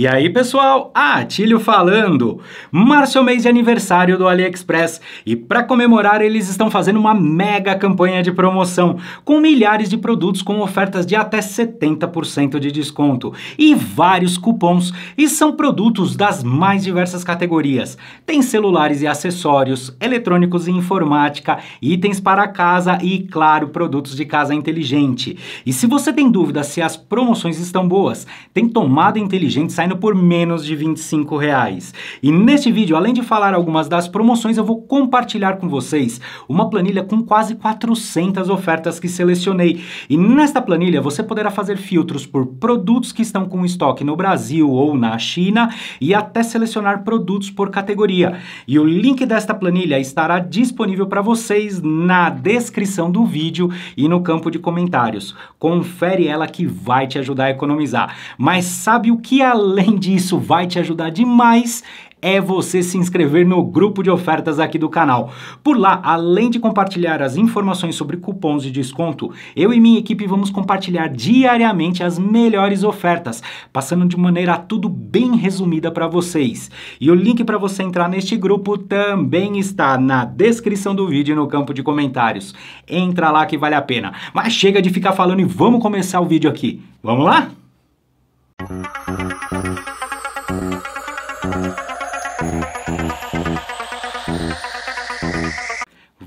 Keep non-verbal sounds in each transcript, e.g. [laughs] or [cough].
E aí, pessoal? Atílio falando! Março é o mês de aniversário do AliExpress e para comemorar eles estão fazendo uma mega campanha de promoção com milhares de produtos com ofertas de até 70% de desconto e vários cupons e são produtos das mais diversas categorias. Tem celulares e acessórios, eletrônicos e informática, itens para casa e, claro, produtos de casa inteligente. E se você tem dúvida se as promoções estão boas, tem tomada inteligente por menos de 25 reais. E neste vídeo, além de falar algumas das promoções, eu vou compartilhar com vocês uma planilha com quase 400 ofertas que selecionei. E nesta planilha você poderá fazer filtros por produtos que estão com estoque no Brasil ou na China e até selecionar produtos por categoria. E o link desta planilha estará disponível para vocês na descrição do vídeo e no campo de comentários. Confere ela que vai te ajudar a economizar. Mas sabe o que além além disso, vai te ajudar demais é você se inscrever no grupo de ofertas aqui do canal. Por lá, além de compartilhar as informações sobre cupons de desconto, eu e minha equipe vamos compartilhar diariamente as melhores ofertas, passando de maneira tudo bem resumida para vocês. E o link para você entrar neste grupo também está na descrição do vídeo e no campo de comentários. Entra lá que vale a pena. Mas chega de ficar falando e vamos começar o vídeo aqui. Vamos lá?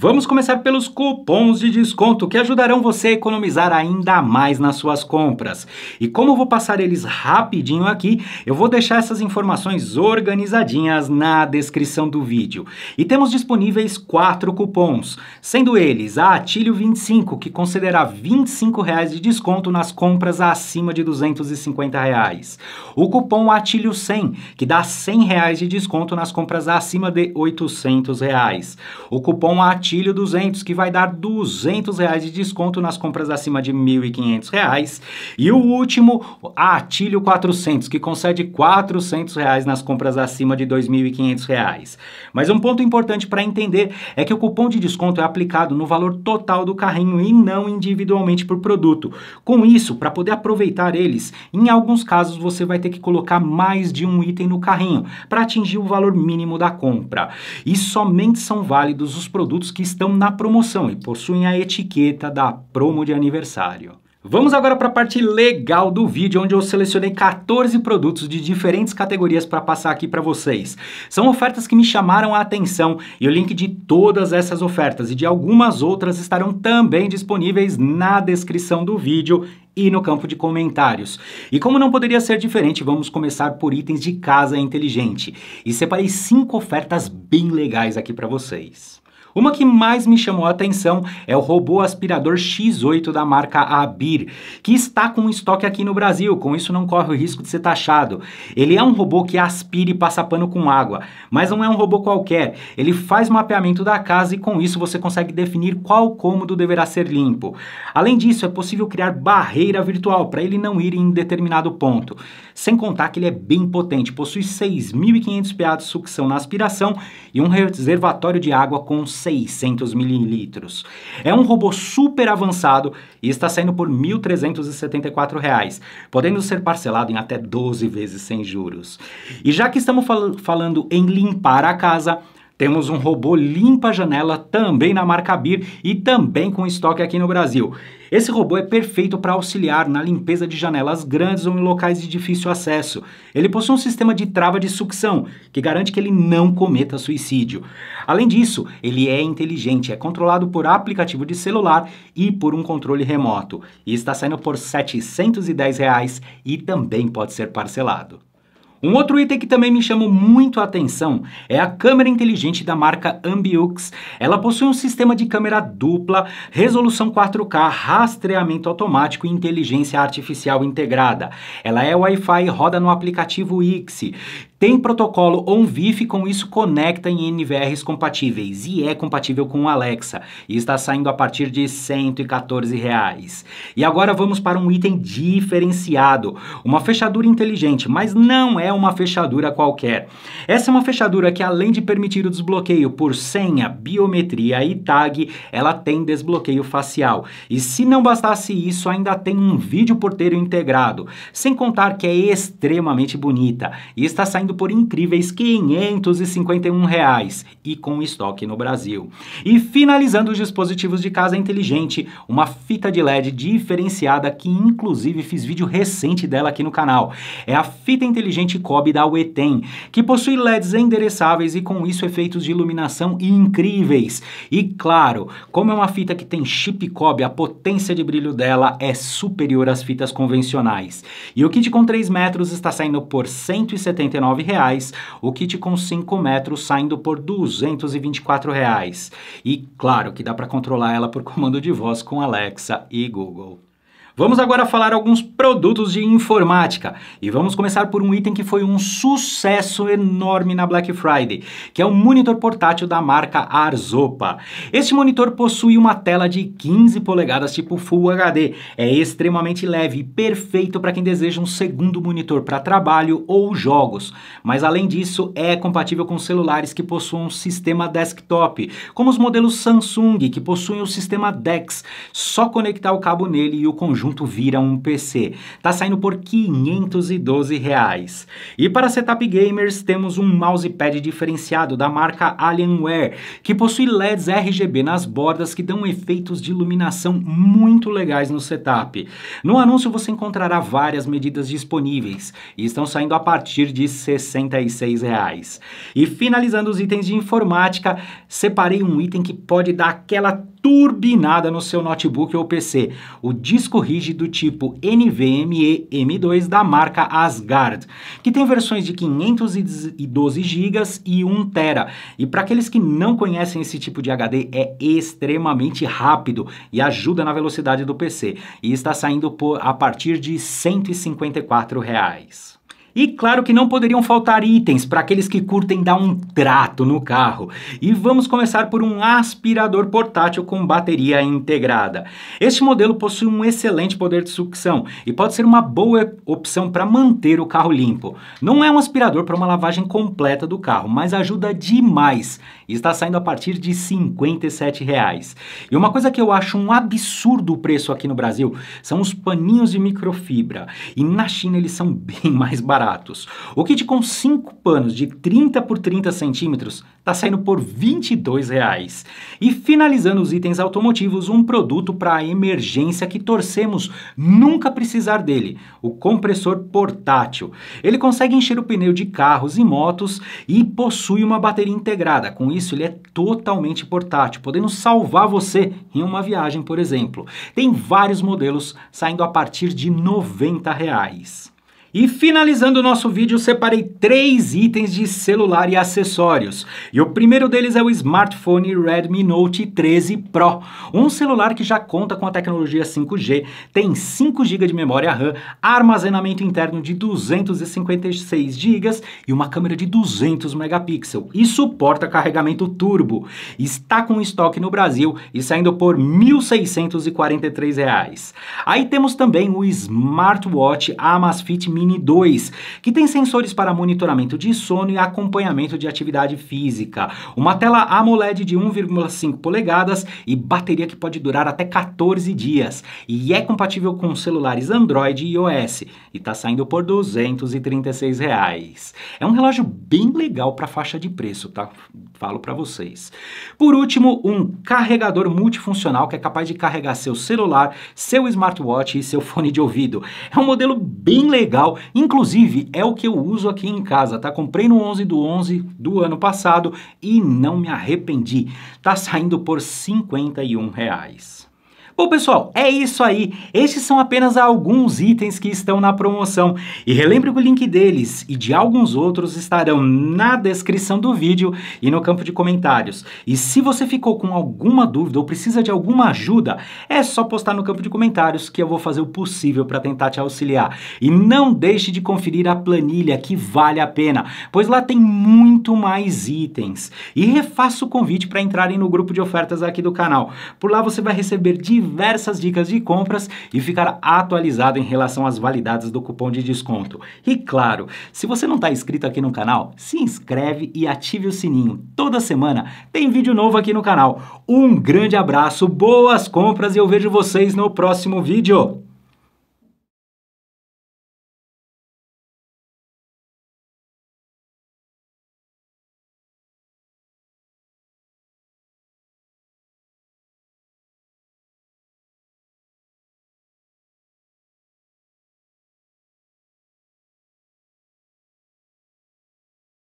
Vamos começar pelos cupons de desconto que ajudarão você a economizar ainda mais nas suas compras. E como eu vou passar eles rapidinho aqui, eu vou deixar essas informações organizadinhas na descrição do vídeo. E temos disponíveis quatro cupons, sendo eles a Atilio 25, que concederá R$ 25 de desconto nas compras acima de R$ 250. Reais. O cupom Atilio 100, que dá R$ 100 de desconto nas compras acima de R$ 800. Reais. O cupom Atilio Gatilho 200, que vai dar R$ 200 reais de desconto nas compras acima de R$ 1.500 E o último, Atilho 400, que concede R$ 400 reais nas compras acima de R$ 2.500 Mas um ponto importante para entender é que o cupom de desconto é aplicado no valor total do carrinho e não individualmente por produto. Com isso, para poder aproveitar eles, em alguns casos você vai ter que colocar mais de um item no carrinho para atingir o valor mínimo da compra. E somente são válidos os produtos que que estão na promoção e possuem a etiqueta da promo de aniversário. Vamos agora para a parte legal do vídeo, onde eu selecionei 14 produtos de diferentes categorias para passar aqui para vocês. São ofertas que me chamaram a atenção e o link de todas essas ofertas e de algumas outras estarão também disponíveis na descrição do vídeo e no campo de comentários. E como não poderia ser diferente, vamos começar por itens de casa inteligente. E separei cinco ofertas bem legais aqui para vocês. Uma que mais me chamou a atenção é o robô aspirador X8 da marca Abir, que está com estoque aqui no Brasil, com isso não corre o risco de ser taxado. Ele é um robô que aspira e passa pano com água, mas não é um robô qualquer. Ele faz mapeamento da casa e com isso você consegue definir qual cômodo deverá ser limpo. Além disso, é possível criar barreira virtual para ele não ir em determinado ponto. Sem contar que ele é bem potente, possui 6.500 PA de sucção na aspiração e um reservatório de água com 600 mililitros. É um robô super avançado e está saindo por R$ 1.374, reais, podendo ser parcelado em até 12 vezes sem juros. E já que estamos fal falando em limpar a casa, temos um robô limpa-janela também na marca Bir e também com estoque aqui no Brasil. Esse robô é perfeito para auxiliar na limpeza de janelas grandes ou em locais de difícil acesso. Ele possui um sistema de trava de sucção, que garante que ele não cometa suicídio. Além disso, ele é inteligente, é controlado por aplicativo de celular e por um controle remoto. E está saindo por R$ 710 e também pode ser parcelado. Um outro item que também me chamou muito a atenção é a câmera inteligente da marca Ambiux. Ela possui um sistema de câmera dupla, resolução 4K, rastreamento automático e inteligência artificial integrada. Ela é Wi-Fi e roda no aplicativo X. Tem protocolo OnVIF, com isso conecta em NVRs compatíveis e é compatível com o Alexa e está saindo a partir de R$ 114. Reais. E agora vamos para um item diferenciado, uma fechadura inteligente, mas não é é uma fechadura qualquer. Essa é uma fechadura que, além de permitir o desbloqueio por senha, biometria e tag, ela tem desbloqueio facial. E se não bastasse isso, ainda tem um vídeo porteiro integrado, sem contar que é extremamente bonita e está saindo por incríveis 551 reais e com estoque no Brasil. E finalizando os dispositivos de casa inteligente, uma fita de LED diferenciada que inclusive fiz vídeo recente dela aqui no canal. É a fita inteligente Kobe da Weten, que possui LEDs endereçáveis e com isso efeitos de iluminação incríveis. E claro, como é uma fita que tem chip Kobe, a potência de brilho dela é superior às fitas convencionais. E o kit com 3 metros está saindo por R$ 179, o kit com 5 metros saindo por R$ 224. E claro que dá para controlar ela por comando de voz com Alexa e Google. Vamos agora falar alguns produtos de informática e vamos começar por um item que foi um sucesso enorme na Black Friday, que é o monitor portátil da marca Arzopa. Este monitor possui uma tela de 15 polegadas tipo Full HD, é extremamente leve e perfeito para quem deseja um segundo monitor para trabalho ou jogos, mas além disso é compatível com celulares que possuam um sistema desktop, como os modelos Samsung que possuem o sistema DeX, só conectar o cabo nele e o conjunto conjunto vira um PC. Tá saindo por 512 reais. E para setup gamers, temos um mousepad diferenciado da marca Alienware, que possui LEDs RGB nas bordas que dão efeitos de iluminação muito legais no setup. No anúncio você encontrará várias medidas disponíveis e estão saindo a partir de R$ 66. E finalizando os itens de informática, separei um item que pode dar aquela turbinada no seu notebook ou PC, o disco rígido tipo NVMe M2 da marca Asgard, que tem versões de 512 GB e 1 TB. E para aqueles que não conhecem esse tipo de HD, é extremamente rápido e ajuda na velocidade do PC, e está saindo por, a partir de R$ 154. Reais. E claro que não poderiam faltar itens para aqueles que curtem dar um trato no carro. E vamos começar por um aspirador portátil com bateria integrada. Este modelo possui um excelente poder de sucção e pode ser uma boa opção para manter o carro limpo. Não é um aspirador para uma lavagem completa do carro, mas ajuda demais está saindo a partir de R$ 57. Reais. E uma coisa que eu acho um absurdo o preço aqui no Brasil são os paninhos de microfibra. E na China eles são [laughs] bem mais baratos baratos. O kit com 5 panos de 30 por 30 centímetros está saindo por R$ 22,00. E finalizando os itens automotivos, um produto para a emergência que torcemos nunca precisar dele, o compressor portátil. Ele consegue encher o pneu de carros e motos e possui uma bateria integrada. Com isso, ele é totalmente portátil, podendo salvar você em uma viagem, por exemplo. Tem vários modelos saindo a partir de R$ 90 e finalizando o nosso vídeo, separei três itens de celular e acessórios. E o primeiro deles é o smartphone Redmi Note 13 Pro, um celular que já conta com a tecnologia 5G, tem 5 GB de memória RAM, armazenamento interno de 256 GB e uma câmera de 200 megapixels e suporta carregamento turbo. Está com estoque no Brasil e saindo por R$ 1.643. Aí temos também o smartwatch Amazfit Mini 2, que tem sensores para monitoramento de sono e acompanhamento de atividade física, uma tela AMOLED de 1,5 polegadas e bateria que pode durar até 14 dias e é compatível com celulares Android e iOS e está saindo por R$ 236. Reais. É um relógio bem legal para faixa de preço, tá? Falo para vocês. Por último, um carregador multifuncional que é capaz de carregar seu celular, seu smartwatch e seu fone de ouvido. É um modelo bem legal legal. Inclusive, é o que eu uso aqui em casa, tá? Comprei no 11 do 11 do ano passado e não me arrependi. Tá saindo por 51 reais. Bom, pessoal, é isso aí. Estes são apenas alguns itens que estão na promoção. E relembre que o link deles e de alguns outros estarão na descrição do vídeo e no campo de comentários. E se você ficou com alguma dúvida ou precisa de alguma ajuda, é só postar no campo de comentários que eu vou fazer o possível para tentar te auxiliar. E não deixe de conferir a planilha que vale a pena, pois lá tem muito mais itens. E refaça o convite para entrarem no grupo de ofertas aqui do canal. Por lá você vai receber diversos diversas dicas de compras e ficar atualizado em relação às validades do cupom de desconto. E claro, se você não está inscrito aqui no canal, se inscreve e ative o sininho. Toda semana tem vídeo novo aqui no canal. Um grande abraço, boas compras e eu vejo vocês no próximo vídeo.